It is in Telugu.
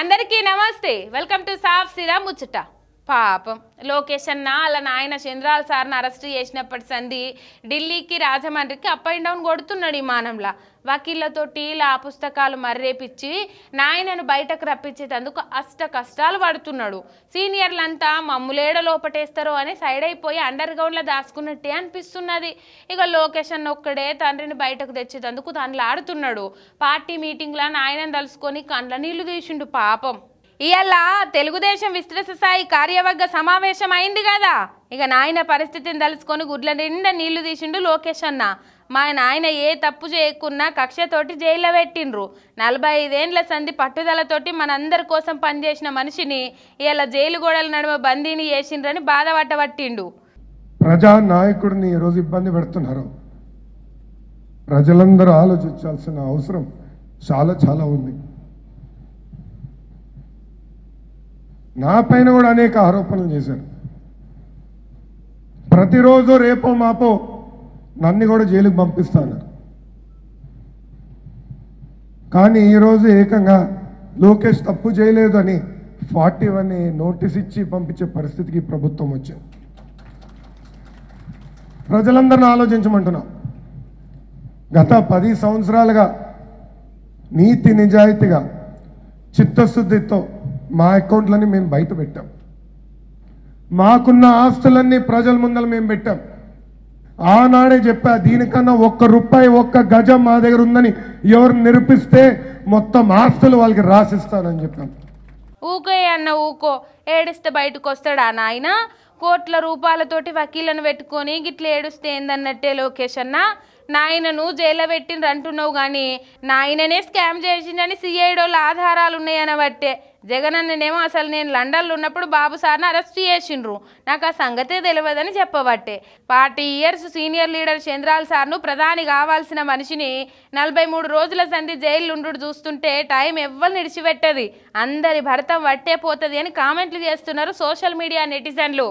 అందరికీ నమస్తే వెల్కమ్ టు సాఫ్ సిరా ముచ్చట పాపం అన్న అలా నాయన చంద్రాల సార్ని అరెస్ట్ చేసినప్పటి సంధి ఢిల్లీకి రాజమండ్రికి అప్ అండ్ డౌన్ కొడుతున్నాడు విమానంలా వకీళ్లతో టీలా పుస్తకాలు మర్రేపిచ్చి నాయనను బయటకు రప్పించేటందుకు అష్ట కష్టాలు పడుతున్నాడు సీనియర్లంతా మమ్ములేడ లోపటేస్తారో అని సైడ్ అయిపోయి అండర్ గ్రౌండ్లో దాచుకున్నట్టే అనిపిస్తున్నది ఇక అన్న ఒక్కడే తండ్రిని బయటకు తెచ్చేటందుకు తనలాడుతున్నాడు పార్టీ మీటింగ్లో నాయనను తలుసుకొని కండ్ల నీళ్లు తీసిండు పాపం ఇవాళ తెలుగుదేశం విస్తృత స్థాయి కార్యవర్గ సమావేశం అయింది కదా ఇక నాయన పరిస్థితిని తలుచుకొని గుడ్ల నిండా నీళ్లు తీసిండు లోకేష్ అన్న మా నాయన ఏ తప్పు చేయకున్నా కక్షతోటి జైల్లో పెట్టిండ్రు నలభై ఐదేండ్ల సంధి పట్టుదలతోటి మనందరి కోసం పనిచేసిన మనిషిని ఇలా జైలు గోడల నడుమ బందీని చేసిండ్రని బాధపట్టబట్టిండు ప్రజా నాయకుడిని ఈరోజు ఇబ్బంది పెడుతున్నారు ప్రజలందరూ ఆలోచించాల్సిన అవసరం చాలా చాలా ఉంది నా పైన కూడా అనేక ఆరోపణలు చేశారు ప్రతిరోజు రేపో మాపో నన్ను కూడా జైలుకు పంపిస్తాను కానీ ఈరోజు ఏకంగా లోకేష్ తప్పు చేయలేదు అని ఫార్టీ వన్ నోటీస్ ఇచ్చి పంపించే పరిస్థితికి ప్రభుత్వం వచ్చింది ప్రజలందరిని ఆలోచించమంటున్నాం గత పది సంవత్సరాలుగా నీతి నిజాయితీగా చిత్తశుద్ధితో మా అకౌంట్లని మేము బయట పెట్టాం మాకున్న ఆస్తులన్నీ ప్రజల ముందర మేము పెట్టాం ఆనాడే చెప్పా దీనికన్నా ఒక్క రూపాయి ఒక్క గజం మా దగ్గర ఉందని ఎవరు నిరూపిస్తే మొత్తం ఆస్తులు వాళ్ళకి రాసిస్తానని చెప్పాం ఊకే అన్న ఊకో ఏడిస్తే బయటకు వస్తాడా నాయన కోట్ల రూపాయలతోటి వకీలను పెట్టుకొని గిట్ల ఏడుస్తే ఏందన్నట్టే లోకేష్ అన్న నాయనను జైల్లో పెట్టిండ్రు అంటున్నావు కానీ నాయననే స్కామ్ చేసిండని సిఐడోళ్ళ ఆధారాలు బట్టే జగన్ అన్ననేమో అసలు నేను లండన్లో ఉన్నప్పుడు బాబు సార్ని అరెస్ట్ చేసిండ్రు నాకు ఆ సంగతే తెలియదని చెప్పబట్టే పార్టీ ఇయర్స్ సీనియర్ లీడర్ చంద్రాల్ సార్ను ప్రధాని కావాల్సిన మనిషిని నలభై మూడు రోజుల సంధి జైలుండు చూస్తుంటే టైం ఎవ్వరు నిడిచిపెట్టది అందరి భర్తం వట్టే పోతుంది అని కామెంట్లు చేస్తున్నారు సోషల్ మీడియా నెటిజన్లు